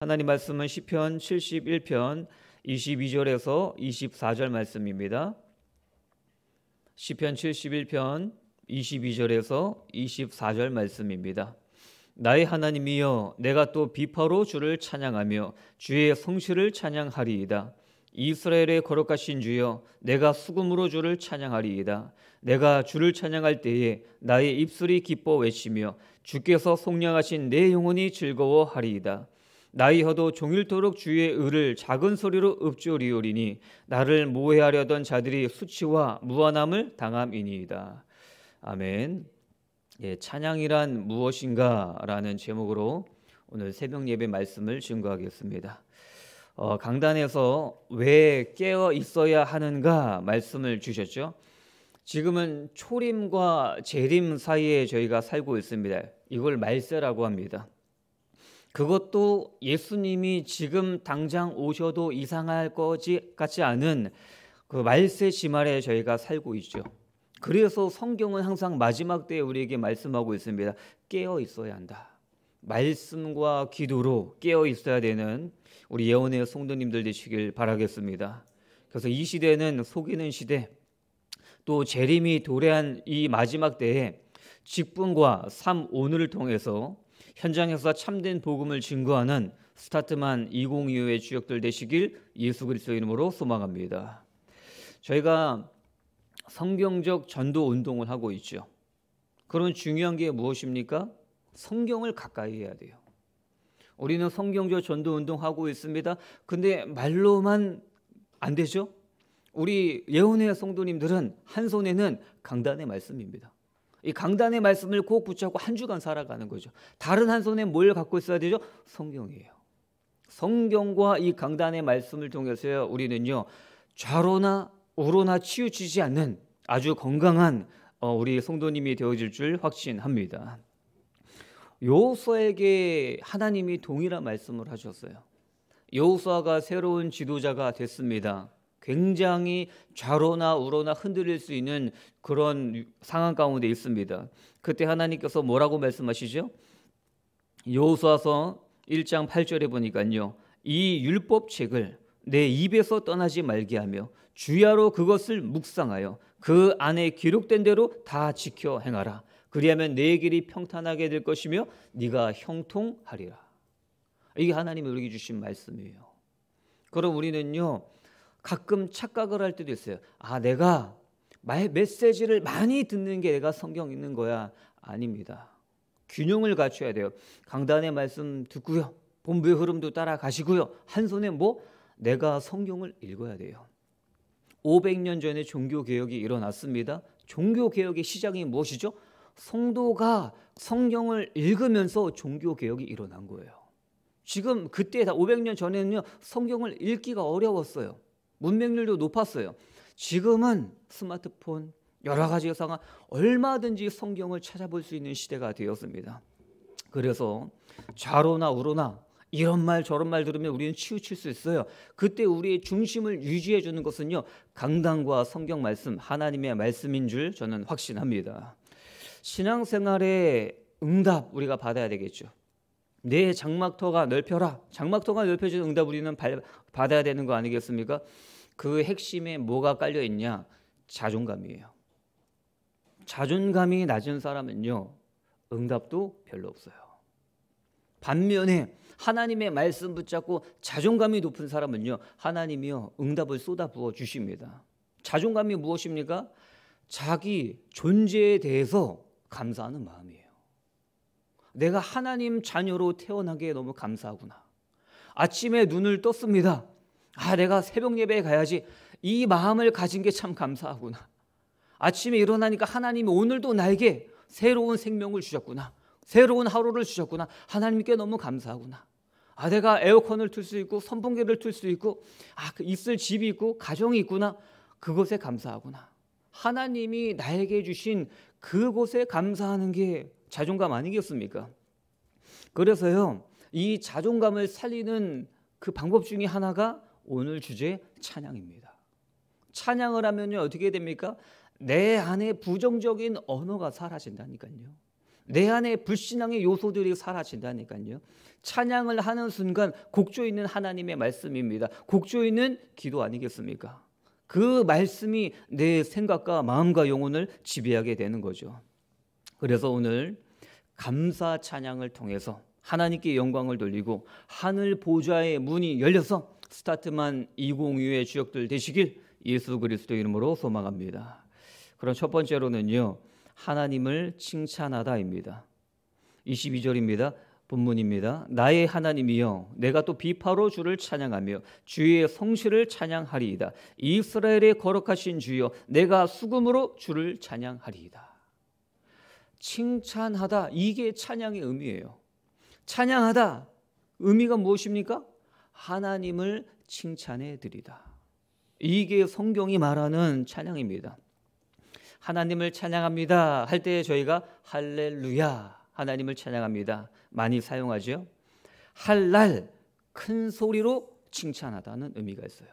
하나님 말씀은 시편 71편 22절에서 24절 말씀입니다. 시편 71편 22절에서 24절 말씀입니다. 나의 하나님이여 내가 또 비파로 주를 찬양하며 주의 성실을 찬양하리이다. 이스라엘의 거룩하신 주여 내가 수금으로 주를 찬양하리이다 내가 주를 찬양할 때에 나의 입술이 기뻐 외치며 주께서 속량하신 내 영혼이 즐거워하리이다 나이허도 종일토록 주의 의를 작은 소리로 읊조리오리니 나를 모해하려던 자들이 수치와 무한함을 당함이니이다. 아멘. 예, 찬양이란 무엇인가라는 제목으로 오늘 새벽 예배 말씀을 증거하겠습니다. 어, 강단에서 왜 깨어 있어야 하는가 말씀을 주셨죠. 지금은 초림과 재림 사이에 저희가 살고 있습니다. 이걸 말세라고 합니다. 그것도 예수님이 지금 당장 오셔도 이상할 거지 같지 않은 그 말세 지말에 저희가 살고 있죠. 그래서 성경은 항상 마지막 때에 우리에게 말씀하고 있습니다. 깨어 있어야 한다. 말씀과 기도로 깨어 있어야 되는 우리 예언의 성도님들 되시길 바라겠습니다. 그래서 이 시대는 속이는 시대, 또 재림이 도래한 이 마지막 때에 직분과 삶 오늘을 통해서 현장에서 참된 복음을 증거하는 스타트만 2025의 주역들 되시길 예수 그리스도 의 이름으로 소망합니다. 저희가 성경적 전도 운동을 하고 있죠. 그런 중요한 게 무엇입니까? 성경을 가까이 해야 돼요. 우리는 성경적 전도 운동하고 있습니다. 근데 말로만 안 되죠? 우리 예언의 성도님들은 한 손에는 강단의 말씀입니다. 이 강단의 말씀을 꼭 붙잡고 한 주간 살아가는 거죠. 다른 한 손에 뭘 갖고 있어야 되죠? 성경이에요. 성경과 이 강단의 말씀을 통해서 우리는요 좌로나 우로나 치우치지 않는 아주 건강한 어, 우리 성도님이 되어질 줄 확신합니다. 여호수아에게 하나님이 동일한 말씀을 하셨어요. 여호수아가 새로운 지도자가 됐습니다. 굉장히 좌로나 우로나 흔들릴 수 있는 그런 상황 가운데 있습니다. 그때 하나님께서 뭐라고 말씀하시죠? 여호수아서 1장 8절에 보니까요. 이 율법책을 내 입에서 떠나지 말게 하며 주야로 그것을 묵상하여 그 안에 기록된 대로 다 지켜 행하라. 그리하면 내 길이 평탄하게 될 것이며 네가 형통하리라. 이게 하나님이 우리에게 주신 말씀이에요. 그럼 우리는요. 가끔 착각을 할 때도 있어요. 아, 내가 말 메시지를 많이 듣는 게 내가 성경 읽는 거야. 아닙니다. 균형을 갖춰야 돼요. 강단의 말씀 듣고요. 본부의 흐름도 따라가시고요. 한 손에 뭐 내가 성경을 읽어야 돼요. 500년 전에 종교 개혁이 일어났습니다. 종교 개혁의 시작이 무엇이죠? 성도가 성경을 읽으면서 종교 개혁이 일어난 거예요. 지금 그때 다 500년 전에는요. 성경을 읽기가 어려웠어요. 문맹률도 높았어요. 지금은 스마트폰 여러 가지 여사가 얼마든지 성경을 찾아볼 수 있는 시대가 되었습니다. 그래서 좌로나 우로나 이런 말 저런 말 들으면 우리는 치우칠 수 있어요. 그때 우리의 중심을 유지해 주는 것은요. 강단과 성경 말씀, 하나님의 말씀인 줄 저는 확신합니다. 신앙생활의 응답 우리가 받아야 되겠죠. 내 장막터가 넓혀라. 장막터가 넓혀진 응답 우리는 받아야 되는 거 아니겠습니까? 그 핵심에 뭐가 깔려 있냐? 자존감이에요. 자존감이 낮은 사람은요. 응답도 별로 없어요. 반면에 하나님의 말씀 붙잡고 자존감이 높은 사람은요. 하나님이요. 응답을 쏟아부어 주십니다. 자존감이 무엇입니까? 자기 존재에 대해서 감사하는 마음이에요. 내가 하나님 자녀로 태어나기에 너무 감사하구나. 아침에 눈을 떴습니다. 아, 내가 새벽 예배에 가야지. 이 마음을 가진 게 참 감사하구나. 아침에 일어나니까 하나님이 오늘도 나에게 새로운 생명을 주셨구나. 새로운 하루를 주셨구나. 하나님께 너무 감사하구나. 아, 내가 에어컨을 틀 수 있고, 선풍기를 틀 수 있고, 아, 그 있을 집이 있고, 가정이 있구나. 그것에 감사하구나. 하나님이 나에게 주신 그곳에 감사하는 게 자존감 아니겠습니까? 그래서요, 이 자존감을 살리는 그 방법 중에 하나가 오늘 주제 찬양입니다. 찬양을 하면요, 어떻게 됩니까? 내 안에 부정적인 언어가 사라진다니까요. 내 안에 불신앙의 요소들이 사라진다니까요. 찬양을 하는 순간 곡조 있는 하나님의 말씀입니다. 곡조 있는 기도 아니겠습니까? 그 말씀이 내 생각과 마음과 영혼을 지배하게 되는 거죠. 그래서 오늘 감사 찬양을 통해서 하나님께 영광을 돌리고 하늘 보좌의 문이 열려서 스타트만 2025의 주역들 되시길 예수 그리스도 이름으로 소망합니다. 그럼 첫 번째로는요. 하나님을 칭찬하다입니다. 22절입니다. 본문입니다. 나의 하나님이여 내가 또 비파로 주를 찬양하며 주의 성실을 찬양하리이다. 이스라엘의 거룩하신 주여 내가 수금으로 주를 찬양하리이다. 칭찬하다 이게 찬양의 의미예요. 찬양하다 의미가 무엇입니까? 하나님을 칭찬해 드리다. 이게 성경이 말하는 찬양입니다. 하나님을 찬양합니다 할 때 저희가 할렐루야 하나님을 찬양합니다 많이 사용하죠. 할날 큰 소리로 칭찬하다는 의미가 있어요.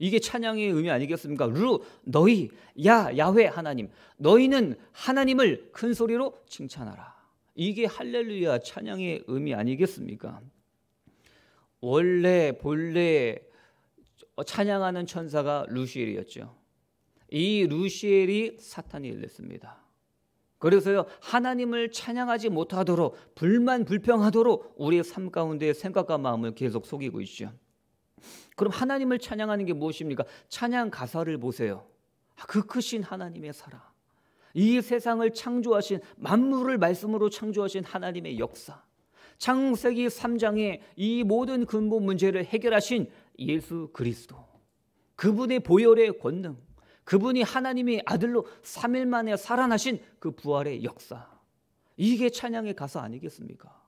이게 찬양의 의미 아니겠습니까? 루 너희 야 야훼 하나님 너희는 하나님을 큰 소리로 칭찬하라. 이게 할렐루야 찬양의 의미 아니겠습니까? 원래 본래 찬양하는 천사가 루시엘이었죠. 이 루시엘이 사탄이 일렀습니다. 그래서요 하나님을 찬양하지 못하도록 불만 불평하도록 우리의 삶 가운데 생각과 마음을 계속 속이고 있죠. 그럼 하나님을 찬양하는 게 무엇입니까? 찬양 가사를 보세요. 아, 그 크신 하나님의 사랑. 이 세상을 창조하신 만물을 말씀으로 창조하신 하나님의 역사. 창세기 3장에 이 모든 근본 문제를 해결하신 예수 그리스도. 그분의 보혈의 권능. 그분이 하나님의 아들로 3일 만에 살아나신 그 부활의 역사. 이게 찬양의 가사 아니겠습니까?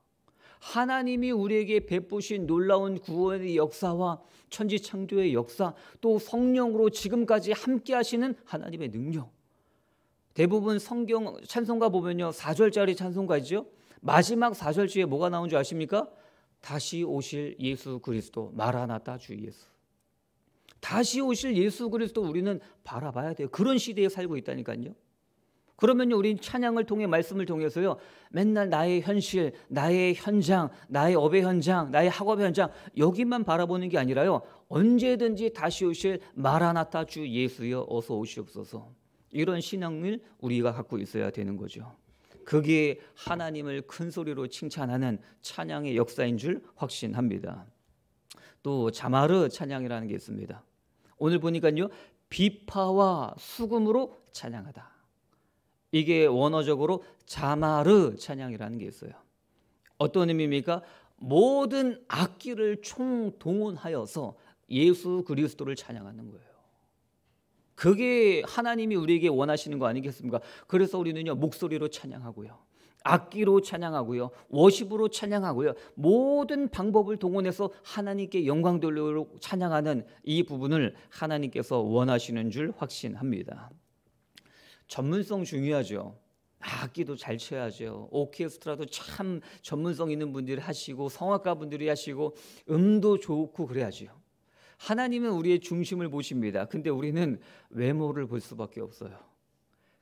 하나님이 우리에게 베푸신 놀라운 구원의 역사와 천지 창조의 역사, 또 성령으로 지금까지 함께 하시는 하나님의 능력. 대부분 성경 찬송가 보면요. 4절짜리 찬송가지요. 마지막 4절주에 뭐가 나온 줄 아십니까? 다시 오실 예수 그리스도 마라나타 주 예수. 다시 오실 예수 그리스도 우리는 바라봐야 돼요. 그런 시대에 살고 있다니까요. 그러면요, 우린 찬양을 통해 말씀을 통해서요, 맨날 나의 현실, 나의 현장, 나의 업의 현장, 나의 학업 현장 여기만 바라보는 게 아니라요, 언제든지 다시 오실 마라나타 주 예수여 어서 오시옵소서. 이런 신앙을 우리가 갖고 있어야 되는 거죠. 그게 하나님을 큰 소리로 칭찬하는 찬양의 역사인 줄 확신합니다. 또 자마르 찬양이라는 게 있습니다. 오늘 보니까요. 비파와 수금으로 찬양하다. 이게 원어적으로 자마르 찬양이라는 게 있어요. 어떤 의미입니까? 모든 악기를 총동원하여서 예수 그리스도를 찬양하는 거예요. 그게 하나님이 우리에게 원하시는 거 아니겠습니까? 그래서 우리는요 목소리로 찬양하고요. 악기로 찬양하고요. 워십으로 찬양하고요. 모든 방법을 동원해서 하나님께 영광 돌리도록 찬양하는 이 부분을 하나님께서 원하시는 줄 확신합니다. 전문성 중요하죠. 악기도 잘 쳐야죠. 오케스트라도 참 전문성 있는 분들이 하시고 성악가 분들이 하시고 음도 좋고 그래야죠. 하나님은 우리의 중심을 보십니다. 근데 우리는 외모를 볼 수밖에 없어요.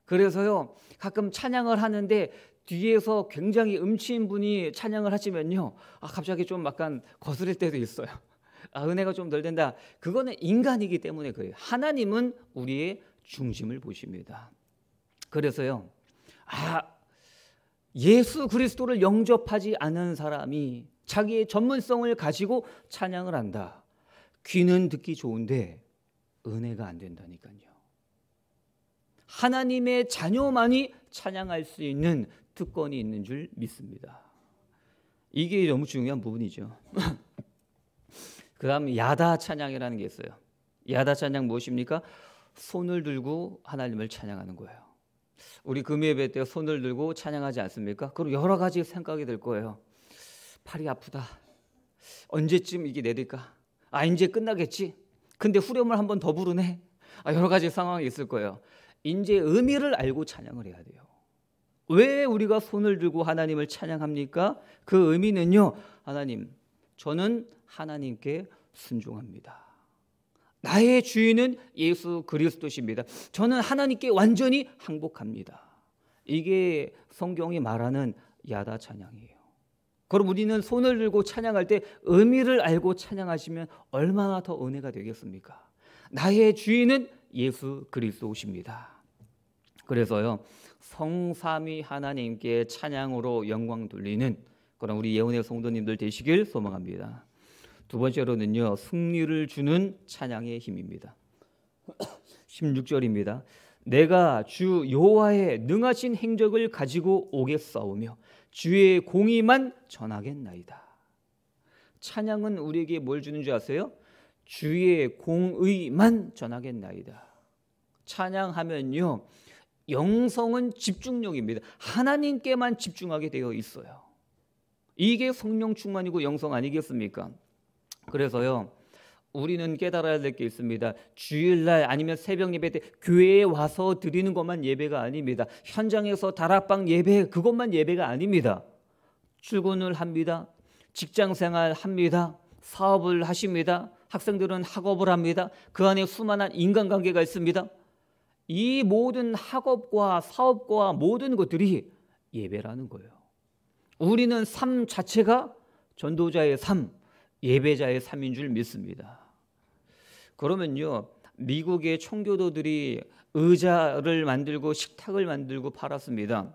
그래서요, 가끔 찬양을 하는데 뒤에서 굉장히 음치인 분이 찬양을 하시면요, 아, 갑자기 좀 약간 거스릴 때도 있어요. 아, 은혜가 좀 덜 된다. 그거는 인간이기 때문에 그래요. 하나님은 우리의 중심을 보십니다. 그래서요, 아, 예수 그리스도를 영접하지 않은 사람이 자기의 전문성을 가지고 찬양을 한다. 귀는 듣기 좋은데 은혜가 안 된다니까요. 하나님의 자녀만이 찬양할 수 있는 특권이 있는 줄 믿습니다. 이게 너무 중요한 부분이죠. 그다음 야다 찬양이라는 게 있어요. 야다 찬양 무엇입니까? 손을 들고 하나님을 찬양하는 거예요. 우리 금예배 때 손을 들고 찬양하지 않습니까? 그럼 여러 가지 생각이 들 거예요. 팔이 아프다. 언제쯤 이게 내릴까? 아, 이제 끝나겠지. 근데 후렴을 한 번 더 부르네. 아, 여러 가지 상황이 있을 거예요. 이제 의미를 알고 찬양을 해야 돼요. 왜 우리가 손을 들고 하나님을 찬양합니까? 그 의미는요. 하나님, 저는 하나님께 순종합니다. 나의 주인은 예수 그리스도십니다. 저는 하나님께 완전히 항복합니다. 이게 성경이 말하는 야다 찬양이에요. 그럼 우리는 손을 들고 찬양할 때 의미를 알고 찬양하시면 얼마나 더 은혜가 되겠습니까? 나의 주인은 예수 그리스도십니다. 그래서요. 성삼위 하나님께 찬양으로 영광 돌리는 그런 우리 예언의 성도님들 되시길 소망합니다. 두 번째로는요. 승리를 주는 찬양의 힘입니다. 16절입니다. 내가 주 여호와의 능하신 행적을 가지고 오게 싸우며 주의 공의만 전하겠나이다. 찬양은 우리에게 뭘 주는 줄 아세요? 주의 공의만 전하겠나이다. 찬양하면요. 영성은 집중력입니다. 하나님께만 집중하게 되어 있어요. 이게 성령 충만이고 영성 아니겠습니까? 그래서요. 우리는 깨달아야 될 게 있습니다. 주일날 아니면 새벽 예배 때 교회에 와서 드리는 것만 예배가 아닙니다. 현장에서 다락방 예배 그것만 예배가 아닙니다. 출근을 합니다. 직장 생활 합니다. 사업을 하십니다. 학생들은 학업을 합니다. 그 안에 수많은 인간관계가 있습니다. 이 모든 학업과 사업과 모든 것들이 예배라는 거예요. 우리는 삶 자체가 전도자의 삶, 예배자의 삶인 줄 믿습니다. 그러면요 미국의 청교도들이 의자를 만들고 식탁을 만들고 팔았습니다.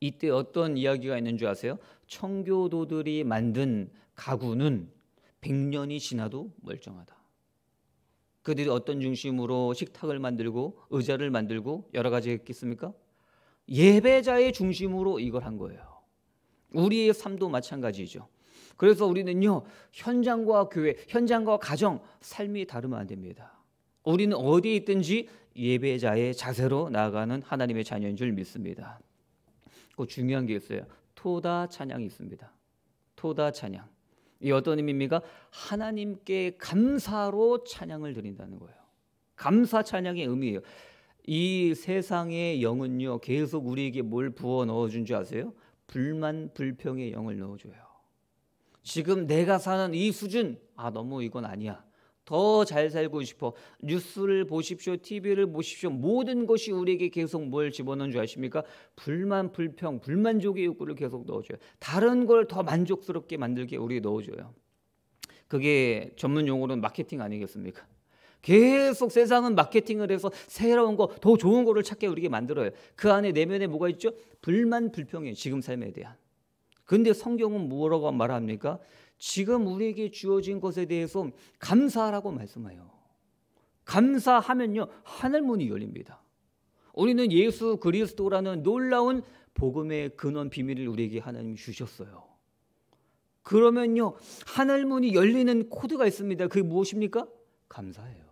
이때 어떤 이야기가 있는 줄 아세요? 청교도들이 만든 가구는 100년이 지나도 멀쩡하다. 그들이 어떤 중심으로 식탁을 만들고 의자를 만들고 여러 가지 했겠습니까? 예배자의 중심으로 이걸 한 거예요. 우리의 삶도 마찬가지죠. 그래서 우리는요, 현장과 교회, 현장과 가정, 삶이 다르면 안 됩니다. 우리는 어디에 있든지 예배자의 자세로 나아가는 하나님의 자녀인 줄 믿습니다. 그 중요한 게 있어요. 토다 찬양이 있습니다. 토다 찬양. 이 어떤 의미입니까? 하나님께 감사로 찬양을 드린다는 거예요. 감사 찬양의 의미예요. 이 세상의 영은요, 계속 우리에게 뭘 부어 넣어준 줄 아세요? 불만, 불평의 영을 넣어줘요. 지금 내가 사는 이 수준 아 너무 이건 아니야. 더 잘 살고 싶어. 뉴스를 보십시오. TV를 보십시오. 모든 것이 우리에게 계속 뭘 집어넣는 줄 아십니까? 불만, 불평, 불만족의 욕구를 계속 넣어줘요. 다른 걸 더 만족스럽게 만들게 우리에 넣어줘요. 그게 전문 용어로는 마케팅 아니겠습니까? 계속 세상은 마케팅을 해서 새로운 거, 더 좋은 거를 찾게 우리에게 만들어요. 그 안에 내면에 뭐가 있죠? 불만, 불평이에요. 지금 삶에 대한. 근데 성경은 뭐라고 말합니까? 지금 우리에게 주어진 것에 대해서 감사하라고 말씀해요. 감사하면요, 하늘문이 열립니다. 우리는 예수 그리스도라는 놀라운 복음의 근원 비밀을 우리에게 하나님 주셨어요. 그러면요, 하늘문이 열리는 코드가 있습니다. 그게 무엇입니까? 감사예요.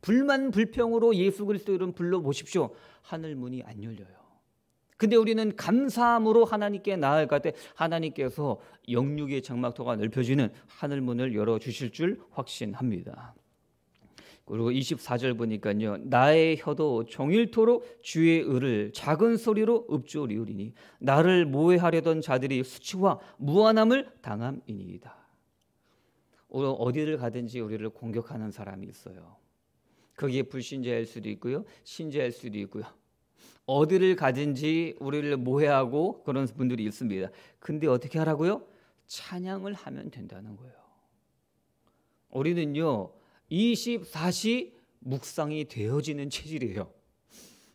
불만 불평으로 예수 그리스도를 불러보십시오. 하늘문이 안 열려요. 근데 우리는 감사함으로 하나님께 나아갈 때 하나님께서 영육의 장막터가 넓혀지는 하늘 문을 열어 주실 줄 확신합니다. 그리고 24절 보니까요. 나의 혀도 종일토록 주의 의를 작은 소리로 읊조리우리니 나를 모해하려던 자들이 수치와 무한함을 당함이니이다. 어디를 가든지 우리를 공격하는 사람이 있어요. 그게 불신자일 수도 있고요. 신자일 수도 있고요. 어디를 가진지 우리를 모해하고 그런 분들이 있습니다. 근데 어떻게 하라고요? 찬양을 하면 된다는 거예요. 우리는요, 24시 묵상이 되어지는 체질이에요.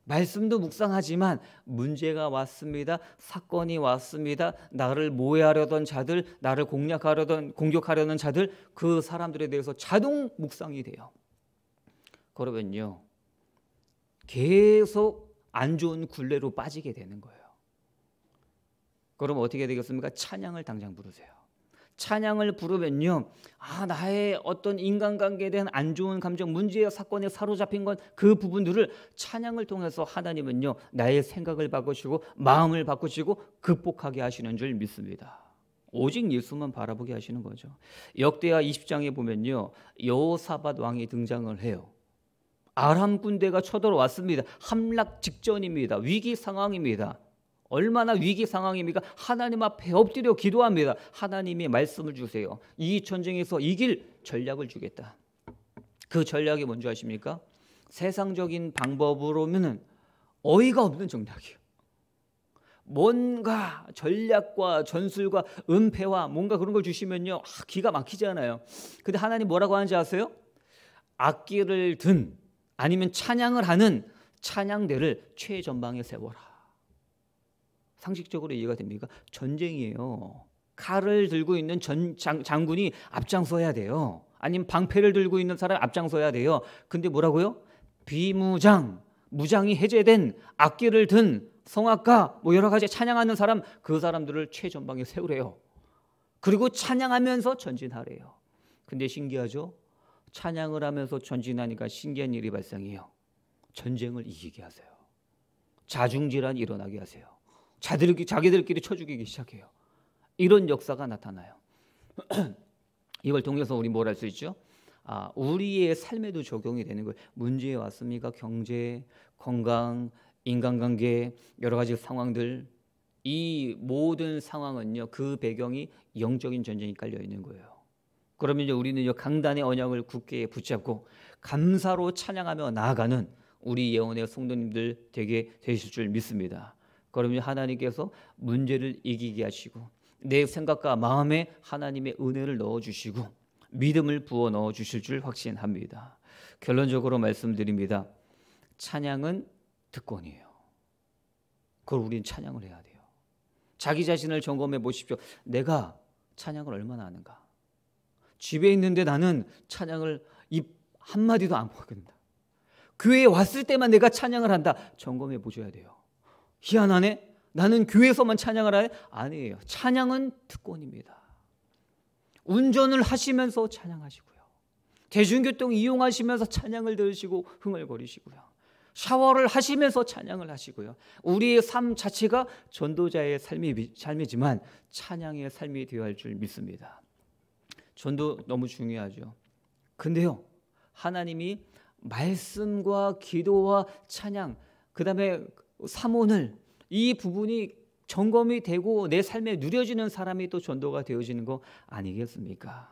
말씀도 묵상하지만 문제가 왔습니다. 사건이 왔습니다. 나를 모해하려던 자들, 나를 공략하려던 공격하려는 자들 그 사람들에 대해서 자동 묵상이 돼요. 그러면요. 계속 안 좋은 굴레로 빠지게 되는 거예요. 그럼 어떻게 되겠습니까? 찬양을 당장 부르세요. 찬양을 부르면요, 아 나의 어떤 인간관계에 대한 안 좋은 감정, 문제의 사건에 사로잡힌 건 그 부분들을 찬양을 통해서 하나님은요 나의 생각을 바꾸시고 마음을 바꾸시고 극복하게 하시는 줄 믿습니다. 오직 예수만 바라보게 하시는 거죠. 역대하 20장에 보면요 여호사밧 왕이 등장을 해요. 아람 군대가 쳐들어왔습니다. 함락 직전입니다. 위기 상황입니다. 얼마나 위기 상황입니까? 하나님 앞에 엎드려 기도합니다. 하나님이 말씀을 주세요. 이 전쟁에서 이길 전략을 주겠다. 그 전략이 뭔지 아십니까? 세상적인 방법으로는 어이가 없는 전략이에요. 뭔가 전략과 전술과 은폐와 뭔가 그런 걸 주시면요. 아, 기가 막히지않아요 근데 하나님 뭐라고 하는지 아세요? 악기를 든 아니면 찬양을 하는 찬양대를 최전방에 세워라. 상식적으로 이해가 됩니까? 전쟁이에요. 칼을 들고 있는 전, 장, 장군이 앞장서야 돼요. 아니면 방패를 들고 있는 사람 앞장서야 돼요. 근데 뭐라고요? 비무장, 무장이 해제된 악기를 든 성악가, 뭐 여러 가지 찬양하는 사람, 그 사람들을 최전방에 세우래요. 그리고 찬양하면서 전진하래요. 근데 신기하죠? 찬양을 하면서 전진하니까 신기한 일이 발생해요. 전쟁을 이기게 하세요. 자중질환 일어나게 하세요. 자들끼리, 자기들끼리 쳐 죽이기 시작해요. 이런 역사가 나타나요. 이걸 통해서 우리 뭘 할 수 있죠? 아, 우리의 삶에도 적용이 되는 거예요. 문제에 왔습니까? 경제, 건강, 인간관계, 여러 가지 상황들. 이 모든 상황은요, 그 배경이 영적인 전쟁이 깔려 있는 거예요. 그러면 이제 우리는 이 강단의 언약을 굳게 붙잡고 감사로 찬양하며 나아가는 우리 예언의 성도님들 되게 되실 줄 믿습니다. 그러면 하나님께서 문제를 이기게 하시고 내 생각과 마음에 하나님의 은혜를 넣어 주시고 믿음을 부어 넣어 주실 줄 확신합니다. 결론적으로 말씀드립니다. 찬양은 특권이에요. 그걸 우리는 찬양을 해야 돼요. 자기 자신을 점검해 보십시오. 내가 찬양을 얼마나 하는가? 집에 있는데 나는 찬양을 입 한마디도 안모으다 교회에 왔을 때만 내가 찬양을 한다. 점검해 보셔야 돼요. 희한하네? 나는 교회에서만 찬양을 하네? 아니에요. 찬양은 특권입니다. 운전을 하시면서 찬양하시고요. 대중교통 이용하시면서 찬양을 들으시고 흥얼거리시고요. 샤워를 하시면서 찬양을 하시고요. 우리의 삶 자체가 전도자의 삶이, 삶이지만 찬양의 삶이 되어야 할 줄 믿습니다. 전도 너무 중요하죠. 근데요, 하나님이 말씀과 기도와 찬양, 그 다음에 사모늘 이 부분이 점검이 되고 내 삶에 누려지는 사람이 또 전도가 되어지는 거 아니겠습니까?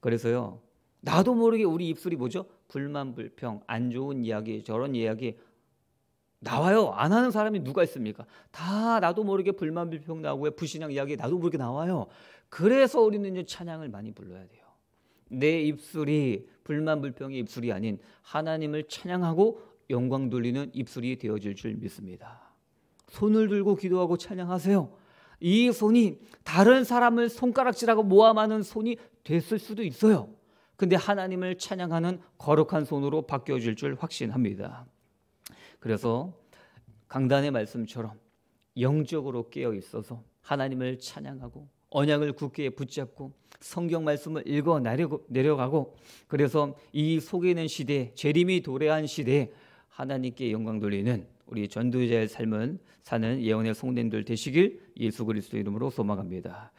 그래서요, 나도 모르게 우리 입술이 뭐죠? 불만, 불평, 안 좋은 이야기, 저런 이야기 나와요. 안 하는 사람이 누가 있습니까? 다 나도 모르게 불만, 불평 나오고 불신앙 이야기 나도 모르게 나와요. 그래서 우리는 이제 찬양을 많이 불러야 돼요. 내 입술이 불만 불평의 입술이 아닌 하나님을 찬양하고 영광 돌리는 입술이 되어질 줄 믿습니다. 손을 들고 기도하고 찬양하세요. 이 손이 다른 사람을 손가락질하고 모함하는 손이 됐을 수도 있어요. 근데 하나님을 찬양하는 거룩한 손으로 바뀌어질 줄 확신합니다. 그래서 강단의 말씀처럼 영적으로 깨어 있어서 하나님을 찬양하고 언약을 굳게 붙잡고 성경 말씀을 읽어 내려가고 그래서 이 속에 있는 시대 재림이 도래한 시대에 하나님께 영광 돌리는 우리 전도자의 삶은 사는 예언의 성도들 되시길 예수 그리스도 이름으로 소망합니다.